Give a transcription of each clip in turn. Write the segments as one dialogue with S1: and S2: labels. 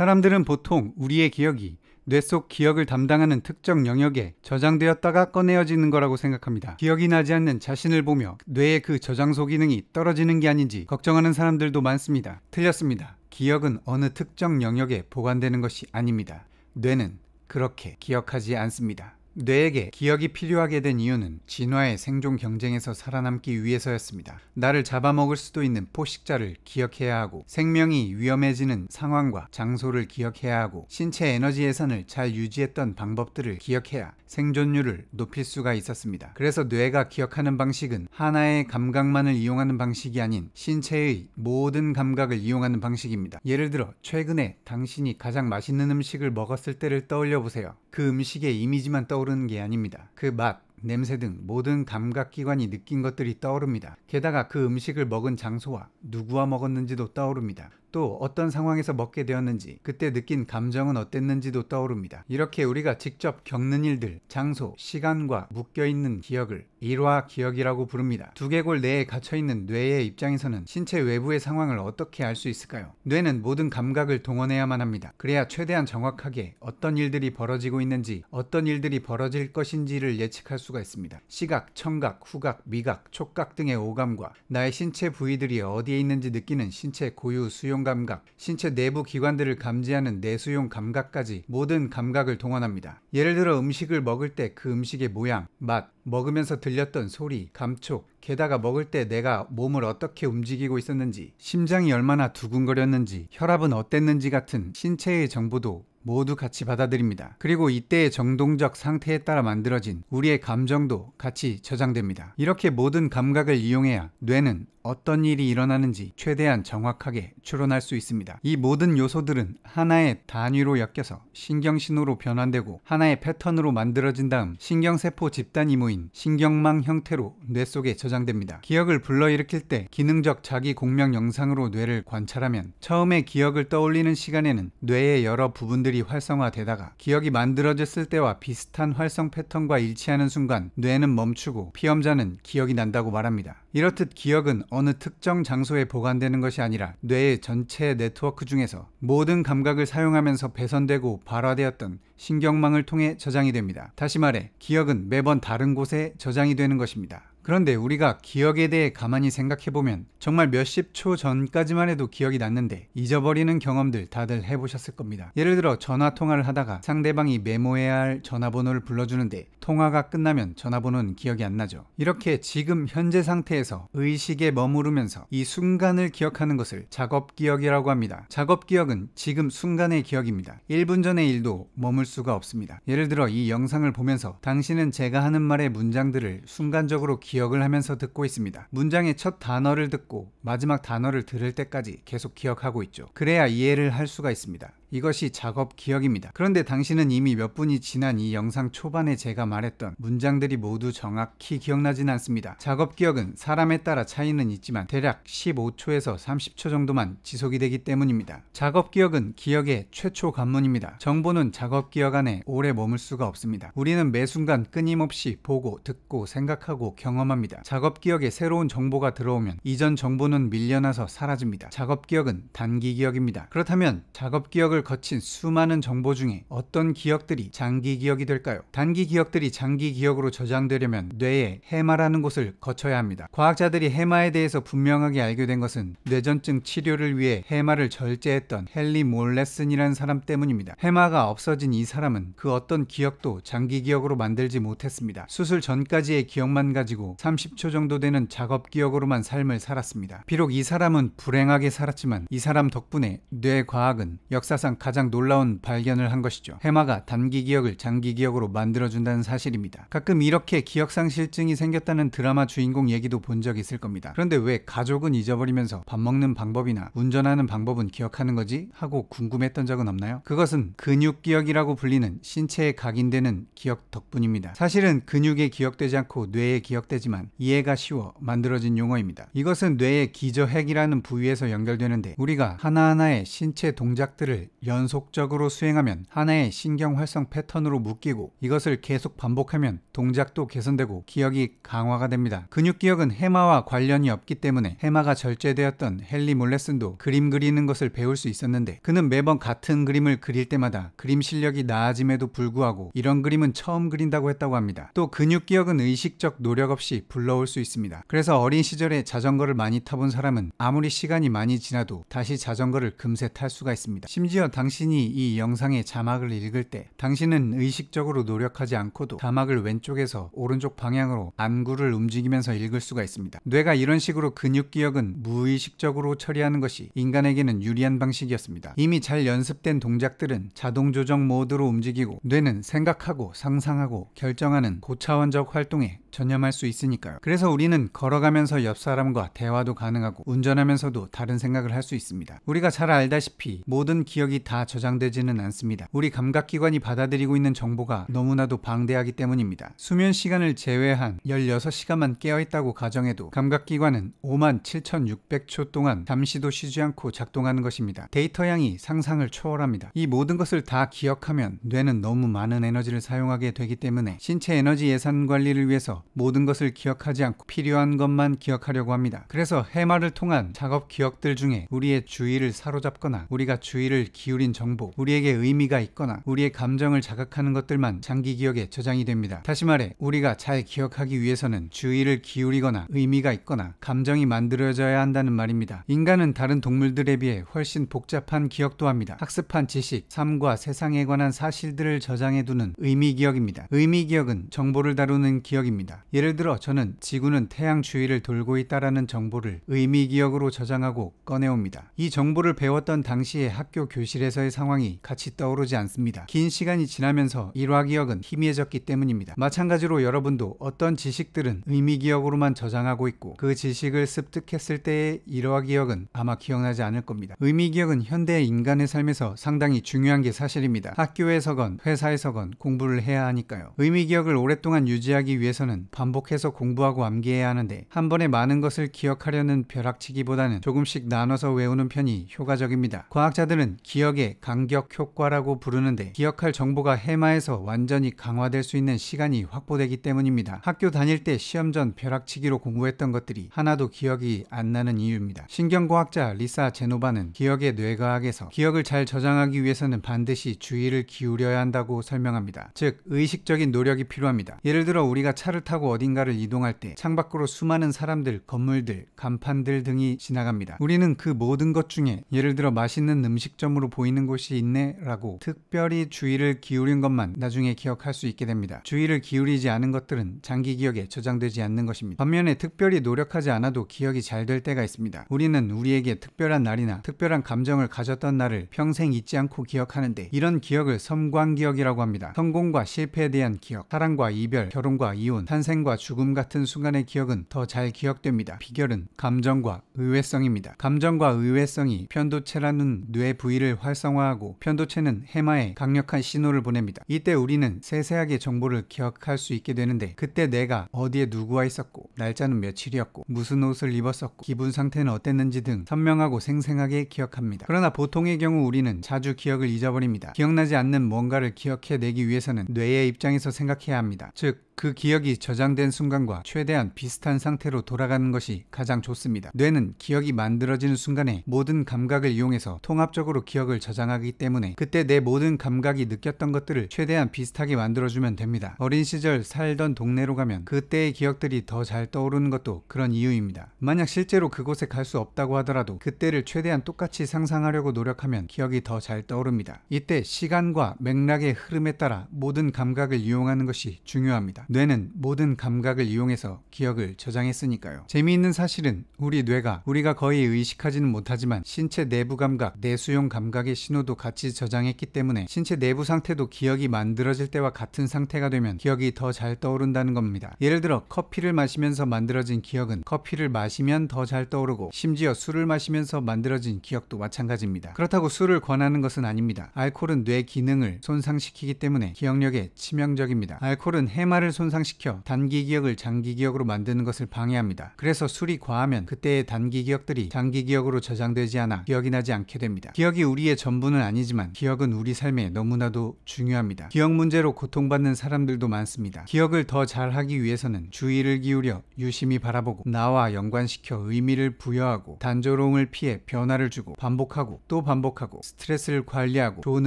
S1: 사람들은 보통 우리의 기억이 뇌 속 기억을 담당하는 특정 영역에 저장되었다가 꺼내어지는 거라고 생각합니다. 기억이 나지 않는 자신을 보며 뇌의 그 저장소 기능이 떨어지는 게 아닌지 걱정하는 사람들도 많습니다. 틀렸습니다. 기억은 어느 특정 영역에 보관되는 것이 아닙니다. 뇌는 그렇게 기억하지 않습니다. 뇌에게 기억이 필요하게 된 이유는 진화의 생존 경쟁에서 살아남기 위해서였습니다. 나를 잡아먹을 수도 있는 포식자를 기억해야 하고 생명이 위험해지는 상황과 장소를 기억해야 하고 신체 에너지 예산을 잘 유지했던 방법들을 기억해야 생존율을 높일 수가 있었습니다. 그래서 뇌가 기억하는 방식은 하나의 감각만을 이용하는 방식이 아닌 신체의 모든 감각을 이용하는 방식입니다. 예를 들어 최근에 당신이 가장 맛있는 음식을 먹었을 때를 떠올려 보세요. 그 음식의 이미지만 떠오르는 떠오르는 게 아닙니다. 그 맛, 냄새 등 모든 감각기관이 느낀 것들이 떠오릅니다. 게다가 그 음식을 먹은 장소와 누구와 먹었는지도 떠오릅니다. 또 어떤 상황에서 먹게 되었는지, 그때 느낀 감정은 어땠는지도 떠오릅니다. 이렇게 우리가 직접 겪는 일들, 장소, 시간과 묶여있는 기억을 일화 기억이라고 부릅니다. 두개골 내에 갇혀있는 뇌의 입장에서는 신체 외부의 상황을 어떻게 알 수 있을까요? 뇌는 모든 감각을 동원해야만 합니다. 그래야 최대한 정확하게 어떤 일들이 벌어지고 있는지, 어떤 일들이 벌어질 것인지를 예측할 수가 있습니다. 시각, 청각, 후각, 미각, 촉각 등의 오감과 나의 신체 부위들이 어디에 있는지 느끼는 신체 고유 수용 내용 감각, 신체 내부 기관들을 감지하는 내수용 감각까지 모든 감각을 동원합니다. 예를 들어 음식을 먹을 때 그 음식의 모양, 맛, 먹으면서 들렸던 소리, 감촉, 게다가 먹을 때 내가 몸을 어떻게 움직이고 있었는지, 심장이 얼마나 두근거렸는지, 혈압은 어땠는지 같은 신체의 정보도 모두 같이 받아들입니다. 그리고 이때의 정동적 상태에 따라 만들어진 우리의 감정도 같이 저장됩니다. 이렇게 모든 감각을 이용해야 뇌는 어떤 일이 일어나는지 최대한 정확하게 추론할 수 있습니다. 이 모든 요소들은 하나의 단위로 엮여서 신경신호로 변환되고 하나의 패턴으로 만들어진 다음 신경세포 집단 이모인 신경망 형태로 뇌 속에 저장됩니다. 기억을 불러일으킬 때 기능적 자기 공명 영상으로 뇌를 관찰하면 처음에 기억을 떠올리는 시간에는 뇌의 여러 부분들이 활성화되다가 기억이 만들어졌을 때와 비슷한 활성 패턴과 일치하는 순간 뇌는 멈추고 피험자는 기억이 난다고 말합니다. 이렇듯 기억은 어느 특정 장소에 보관되는 것이 아니라 뇌의 전체 네트워크 중에서 모든 감각을 사용하면서 배선되고 발화되었던 신경망을 통해 저장이 됩니다. 다시 말해, 기억은 매번 다른 곳에 저장이 되는 것입니다. 그런데 우리가 기억에 대해 가만히 생각해보면 정말 몇십 초 전까지만 해도 기억이 났는데 잊어버리는 경험들 다들 해보셨을 겁니다. 예를 들어 전화통화를 하다가 상대방이 메모해야 할 전화번호를 불러주는데 통화가 끝나면 전화번호는 기억이 안 나죠. 이렇게 지금 현재 상태에서 의식에 머무르면서 이 순간을 기억하는 것을 작업기억이라고 합니다. 작업기억은 지금 순간의 기억입니다. 1분 전의 일도 머물 수가 없습니다. 예를 들어 이 영상을 보면서 당신은 제가 하는 말의 문장들을 순간적으로 기억합니다 기억을 하면서 듣고 있습니다. 문장의 첫 단어를 듣고 마지막 단어를 들을 때까지 계속 기억하고 있죠. 그래야 이해를 할 수가 있습니다. 이것이 작업 기억입니다. 그런데 당신은 이미 몇 분이 지난 이 영상 초반에 제가 말했던 문장들이 모두 정확히 기억나진 않습니다. 작업 기억은 사람에 따라 차이는 있지만 대략 15초에서 30초 정도만 지속이 되기 때문입니다. 작업 기억은 기억의 최초 관문입니다. 정보는 작업 기억 안에 오래 머물 수가 없습니다. 우리는 매 순간 끊임없이 보고 듣고 생각하고 경험합니다. 작업 기억에 새로운 정보가 들어오면 이전 정보는 밀려나서 사라집니다. 작업 기억은 단기 기억입니다. 그렇다면 작업 기억을 시도를 거친 수많은 정보 중에 어떤 기억들이 장기 기억이 될까요? 단기 기억들이 장기 기억으로 저장되려면 뇌에 해마라는 곳을 거쳐야 합니다. 과학자들이 해마에 대해서 분명하게 알게 된 것은 뇌전증 치료를 위해 해마를 절제했던 헨리 몰레슨이라는 사람 때문입니다. 해마가 없어진 이 사람은 그 어떤 기억도 장기 기억으로 만들지 못했습니다. 수술 전까지의 기억만 가지고 30초 정도 되는 작업 기억으로만 삶을 살았습니다. 비록 이 사람은 불행하게 살았지만 이 사람 덕분에 뇌과학은 역사상 역사상 가장 놀라운 발견을 한 것이죠. 해마가 단기 기억을 장기 기억으로 만들어준다는 사실입니다. 가끔 이렇게 기억상실증이 생겼다는 드라마 주인공 얘기도 본 적 있을 겁니다. 그런데 왜 가족은 잊어버리면서 밥 먹는 방법이나 운전하는 방법은 기억하는 거지? 하고 궁금했던 적은 없나요? 그것은 근육 기억이라고 불리는 신체에 각인되는 기억 덕분입니다. 사실은 근육에 기억되지 않고 뇌에 기억되지만 이해가 쉬워 만들어진 용어입니다. 이것은 뇌의 기저핵이라는 부위에서 연결되는데 우리가 하나하나의 신체 동작들을 연속적으로 수행하면 하나의 신경활성 패턴으로 묶이고 이것을 계속 반복하면 동작도 개선되고 기억이 강화가 됩니다. 근육 기억은 해마와 관련이 없기 때문에 해마가 절제되었던 헨리 몰레슨도 그림 그리는 것을 배울 수 있었는데 그는 매번 같은 그림을 그릴 때마다 그림 실력이 나아짐에도 불구하고 이런 그림은 처음 그린다고 했다고 합니다. 또 근육 기억은 의식적 노력 없이 불러올 수 있습니다. 그래서 어린 시절에 자전거를 많이 타본 사람은 아무리 시간이 많이 지나도 다시 자전거를 금세 탈 수가 있습니다. 심지어 당신이 이 영상의 자막을 읽을 때 당신은 의식적으로 노력하지 않고도 자막을 왼쪽에서 오른쪽 방향으로 안구를 움직이면서 읽을 수가 있습니다. 뇌가 이런 식으로 근육 기억은 무의식적으로 처리하는 것이 인간에게는 유리한 방식이었습니다. 이미 잘 연습된 동작들은 자동 조정 모드로 움직이고 뇌는 생각하고 상상하고 결정하는 고차원적 활동에 전념할 수 있으니까요. 그래서 우리는 걸어가면서 옆 사람과 대화도 가능하고 운전하면서도 다른 생각을 할 수 있습니다. 우리가 잘 알다시피 모든 기억이 다 저장되지는 않습니다. 우리 감각기관이 받아들이고 있는 정보가 너무나도 방대하기 때문입니다. 수면 시간을 제외한 16시간만 깨어있다고 가정해도 감각기관은 57,600초 동안 잠시도 쉬지 않고 작동하는 것입니다. 데이터 양이 상상을 초월합니다. 이 모든 것을 다 기억하면 뇌는 너무 많은 에너지를 사용하게 되기 때문에 신체 에너지 예산 관리를 위해서 모든 것을 기억하지 않고 필요한 것만 기억하려고 합니다. 그래서 해마를 통한 작업 기억들 중에 우리의 주의를 사로잡거나 우리가 주의를 기울인 정보, 우리에게 의미가 있거나 우리의 감정을 자극하는 것들만 장기 기억에 저장이 됩니다. 다시 말해 우리가 잘 기억하기 위해서는 주의를 기울이거나 의미가 있거나 감정이 만들어져야 한다는 말입니다. 인간은 다른 동물들에 비해 훨씬 복잡한 기억도 합니다. 학습한 지식, 삶과 세상에 관한 사실들을 저장해 두는 의미 기억입니다. 의미 기억은 정보를 다루는 기억입니다. 있습니다. 예를 들어 저는 지구는 태양 주위를 돌고 있다라는 정보를 의미 기억으로 저장하고 꺼내옵니다. 이 정보를 배웠던 당시의 학교 교실에서의 상황이 같이 떠오르지 않습니다. 긴 시간이 지나면서 일화 기억은 희미해졌기 때문입니다. 마찬가지로 여러분도 어떤 지식들은 의미 기억으로만 저장하고 있고 그 지식을 습득했을 때의 일화 기억은 아마 기억나지 않을 겁니다. 의미 기억은 현대 인간의 삶에서 상당히 중요한 게 사실입니다. 학교에서건 회사에서건 공부를 해야 하니까요. 의미 기억을 오랫동안 유지하기 위해서는 사 반복해서 공부하고 암기해야 하는데 한 번에 많은 것을 기억하려는 벼락치기보다는 조금씩 나눠서 외우는 편이 효과적입니다. 과학자들은 기억의 간격 효과라고 부르는데 기억할 정보가 해마에서 완전히 강화될 수 있는 시간이 확보되기 때문입니다. 학교 다닐 때 시험 전 벼락치기로 공부했던 것들이 하나도 기억이 안 나는 이유입니다. 신경과학자 리사 제노바는 기억의 뇌과학에서 기억을 잘 저장하기 위해서는 반드시 주의를 기울여야 한다고 설명합니다. 즉 의식적인 노력이 필요합니다. 예를 들어 우리가 차를 타 타고 어딘가를 이동할 때 창밖으로 수많은 사람들, 건물들, 간판들 등이 지나갑니다. 우리는 그 모든 것 중에 예를 들어 맛있는 음식점으로 보이는 곳이 있네 라고 특별히 주의를 기울인 것만 나중에 기억할 수 있게 됩니다. 주의를 기울이지 않은 것들은 장기 기억에 저장되지 않는 것입니다. 반면에 특별히 노력하지 않아도 기억이 잘 될 때가 있습니다. 우리는 우리에게 특별한 날이나 특별한 감정을 가졌던 날을 평생 잊지 않고 기억하는데 이런 기억을 섬광기억이라고 합니다. 성공과 실패에 대한 기억, 사랑과 이별, 결혼과 이혼, 한 탄생과 죽음 같은 순간의 기억은 더 잘 기억됩니다. 비결은 감정과 의외성입니다. 감정과 의외성이 편도체라는 뇌 부위를 활성화하고 편도체는 해마에 강력한 신호를 보냅니다. 이때 우리는 세세하게 정보를 기억할 수 있게 되는데 그때 내가 어디에 누구와 있었고 날짜는 며칠이었고 무슨 옷을 입었었고 기분 상태는 어땠는지 등 선명하고 생생하게 기억합니다. 그러나 보통의 경우 우리는 자주 기억을 잊어버립니다. 기억나지 않는 뭔가를 기억해내기 위해서는 뇌의 입장에서 생각해야 합니다. 즉 그 기억이 저장된 순간과 최대한 비슷한 상태로 돌아가는 것이 가장 좋습니다. 뇌는 기억이 만들어지는 순간에 모든 감각을 이용해서 통합적으로 기억을 저장하기 때문에 그때 내 모든 감각이 느꼈던 것들을 최대한 비슷하게 만들어주면 됩니다. 어린 시절 살던 동네로 가면 그때의 기억들이 더 잘 떠오르는 것도 그런 이유입니다. 만약 실제로 그곳에 갈 수 없다고 하더라도 그때를 최대한 똑같이 상상하려고 노력하면 기억이 더 잘 떠오릅니다. 이때 시간과 맥락의 흐름에 따라 모든 감각을 이용하는 것이 중요합니다. 뇌는 모든 모든 감각을 이용해서 기억을 저장했으니까요. 재미있는 사실은 우리 뇌가 우리가 거의 의식하지는 못하지만 신체 내부 감각, 내수용 감각의 신호도 같이 저장했기 때문에 신체 내부 상태도 기억이 만들어질 때와 같은 상태가 되면 기억이 더 잘 떠오른다는 겁니다. 예를 들어 커피를 마시면서 만들어진 기억은 커피를 마시면 더 잘 떠오르고 심지어 술을 마시면서 만들어진 기억도 마찬가지입니다. 그렇다고 술을 권하는 것은 아닙니다. 알코올은 뇌 기능을 손상시키기 때문에 기억력에 치명적입니다. 알코올은 해마를 손상시켜 단기 기억을 장기 기억으로 만드는 것을 방해합니다. 그래서 술이 과하면 그때의 단기 기억들이 장기 기억으로 저장되지 않아 기억이 나지 않게 됩니다. 기억이 우리의 전부는 아니지만 기억은 우리 삶에 너무나도 중요합니다. 기억 문제로 고통받는 사람들도 많습니다. 기억을 더 잘하기 위해서는 주의를 기울여 유심히 바라보고 나와 연관시켜 의미를 부여하고 단조로움을 피해 변화를 주고 반복하고 또 반복하고 스트레스를 관리하고 좋은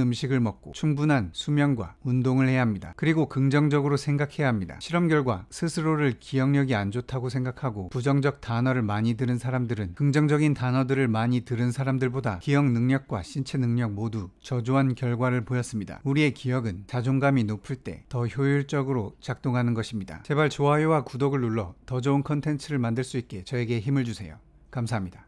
S1: 음식을 먹고 충분한 수면과 운동을 해야 합니다. 그리고 긍정적으로 생각해야 합니다. 실험 결과 결과 스스로를 기억력이 안 좋다고 생각하고 부정적 단어를 많이 들은 사람들은 긍정적인 단어들을 많이 들은 사람들보다 기억 능력과 신체 능력 모두 저조한 결과를 보였습니다. 우리의 기억은 자존감이 높을 때 더 효율적으로 작동하는 것입니다. 제발 좋아요와 구독을 눌러 더 좋은 컨텐츠를 만들 수 있게 저에게 힘을 주세요. 감사합니다.